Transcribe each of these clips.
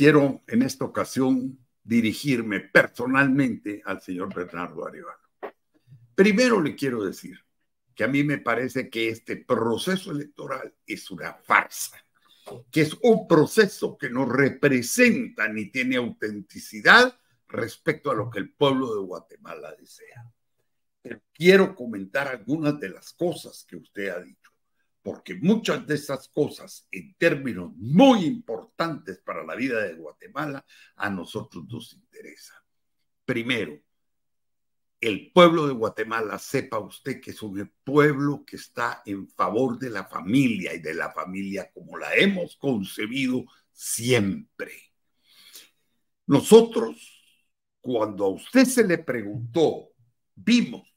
quiero en esta ocasión dirigirme personalmente al señor Bernardo Arevalo. Primero le quiero decir que a mí me parece que este proceso electoral es una farsa, que es un proceso que no representa ni tiene autenticidad respecto a lo que el pueblo de Guatemala desea. quiero comentar algunas de las cosas que usted ha dicho porque muchas de esas cosas, en términos muy importantes para la vida de Guatemala, a nosotros nos interesan. Primero, el pueblo de Guatemala, sepa usted que es un pueblo que está en favor de la familia y de la familia como la hemos concebido siempre. Nosotros, cuando a usted se le preguntó, vimos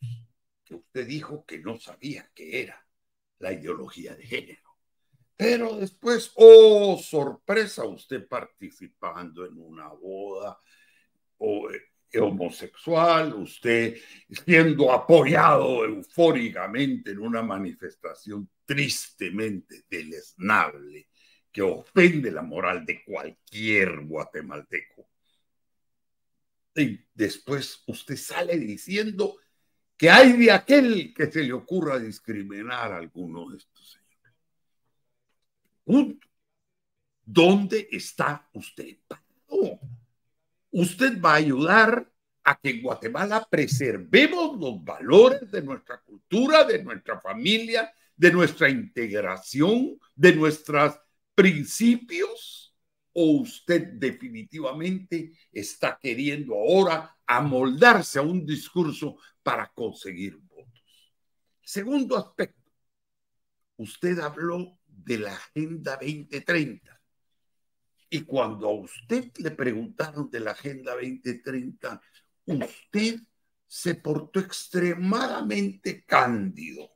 que usted dijo que no sabía qué era la ideología de género. Pero después, oh, sorpresa, usted participando en una boda eh, homosexual, usted siendo apoyado eufóricamente en una manifestación tristemente deleznable que ofende la moral de cualquier guatemalteco. Y después usted sale diciendo hay de aquel que se le ocurra discriminar a alguno de estos señores. ¿Dónde está usted Usted va a ayudar a que en Guatemala preservemos los valores de nuestra cultura, de nuestra familia, de nuestra integración, de nuestros principios o usted definitivamente está queriendo ahora amoldarse a un discurso para conseguir votos. Segundo aspecto, usted habló de la Agenda 2030. Y cuando a usted le preguntaron de la Agenda 2030, usted se portó extremadamente cándido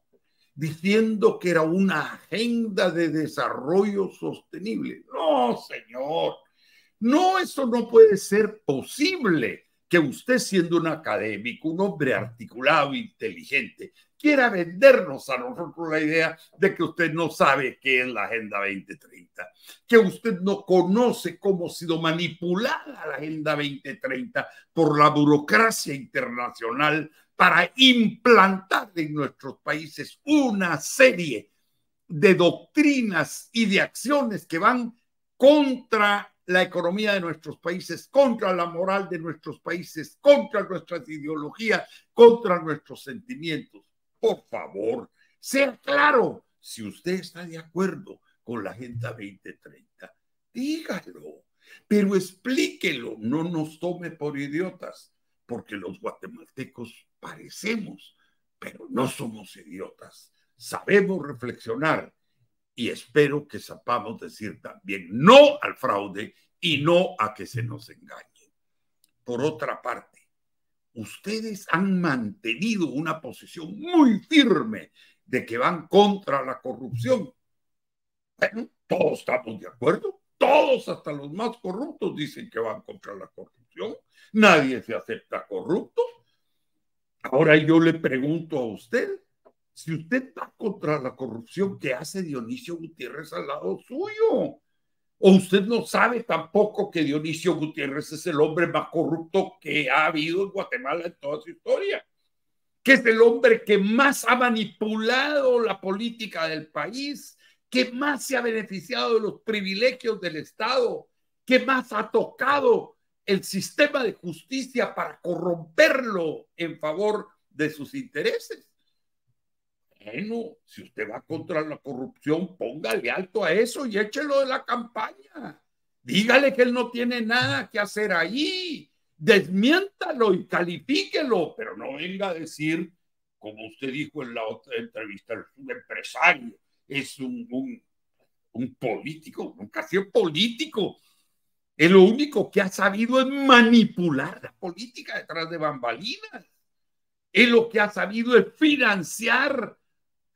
diciendo que era una agenda de desarrollo sostenible. No, señor, no, eso no puede ser posible que usted siendo un académico, un hombre articulado, inteligente, quiera vendernos a nosotros la idea de que usted no sabe qué es la Agenda 2030, que usted no conoce cómo ha sido manipulada la Agenda 2030 por la burocracia internacional para implantar en nuestros países una serie de doctrinas y de acciones que van contra la economía de nuestros países, contra la moral de nuestros países, contra nuestras ideologías, contra nuestros sentimientos. Por favor, sea claro si usted está de acuerdo con la Agenda 2030. Dígalo, pero explíquelo, no nos tome por idiotas, porque los guatemaltecos parecemos pero no somos idiotas. Sabemos reflexionar y espero que sepamos decir también no al fraude y no a que se nos engañe. Por otra parte, ustedes han mantenido una posición muy firme de que van contra la corrupción. Bueno, todos estamos de acuerdo, todos hasta los más corruptos dicen que van contra la corrupción, nadie se acepta corrupto, Ahora yo le pregunto a usted, si usted está contra la corrupción que hace Dionisio Gutiérrez al lado suyo, o usted no sabe tampoco que Dionisio Gutiérrez es el hombre más corrupto que ha habido en Guatemala en toda su historia, que es el hombre que más ha manipulado la política del país, que más se ha beneficiado de los privilegios del Estado, que más ha tocado el sistema de justicia para corromperlo en favor de sus intereses. Bueno, si usted va contra la corrupción, póngale alto a eso y échelo de la campaña. Dígale que él no tiene nada que hacer ahí. Desmiéntalo y califíquelo, pero no venga a decir, como usted dijo en la otra entrevista, es un empresario, es un, un, un político, nunca ha sido político es lo único que ha sabido es manipular la política detrás de bambalinas. Es lo que ha sabido es financiar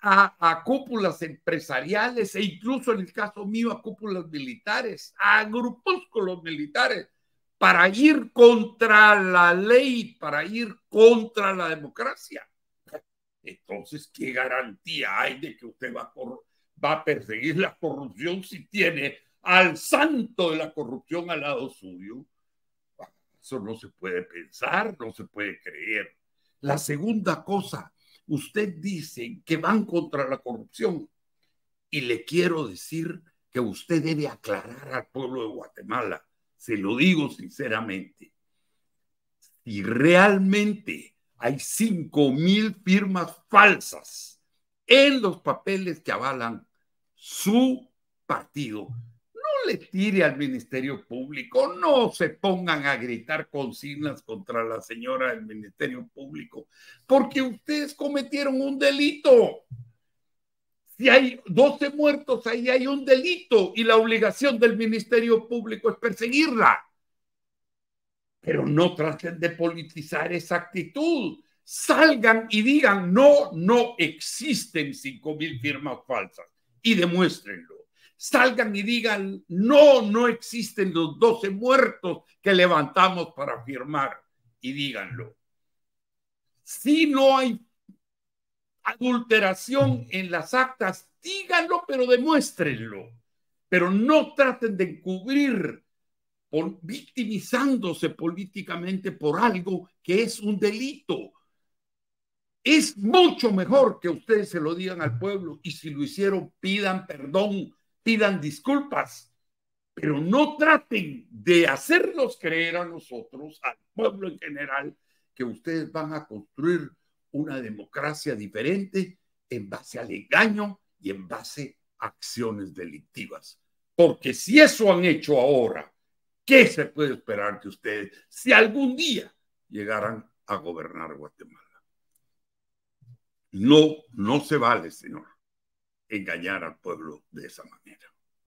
a, cúpulas empresariales e incluso en el caso mío a cúpulas militares, a grupos los militares, para ir contra la ley, para ir contra la democracia. Entonces, ¿qué garantía hay de que usted va a perseguir la corrupción si tiene al santo de la corrupción al lado suyo. Eso no se puede pensar, no se puede creer. La segunda cosa, usted dice que van contra la corrupción y le quiero decir que usted debe aclarar al pueblo de Guatemala, se lo digo sinceramente. Si realmente hay cinco mil firmas falsas en los papeles que avalan su partido, tire al Ministerio Público, no se pongan a gritar consignas contra la señora del Ministerio Público, porque ustedes cometieron un delito. Si hay 12 muertos, ahí hay un delito y la obligación del Ministerio Público es perseguirla. Pero no traten de politizar esa actitud. Salgan y digan, no, no existen 5.000 firmas falsas y demuéstrenlo salgan y digan, no, no existen los 12 muertos que levantamos para firmar, y díganlo. Si no hay adulteración en las actas, díganlo, pero demuéstrenlo. Pero no traten de encubrir por, victimizándose políticamente por algo que es un delito. Es mucho mejor que ustedes se lo digan al pueblo y si lo hicieron, pidan perdón pidan disculpas, pero no traten de hacernos creer a nosotros, al pueblo en general, que ustedes van a construir una democracia diferente en base al engaño y en base a acciones delictivas. Porque si eso han hecho ahora, ¿qué se puede esperar que ustedes, si algún día llegaran a gobernar Guatemala? No, no se vale, señor engañar al pueblo de esa manera.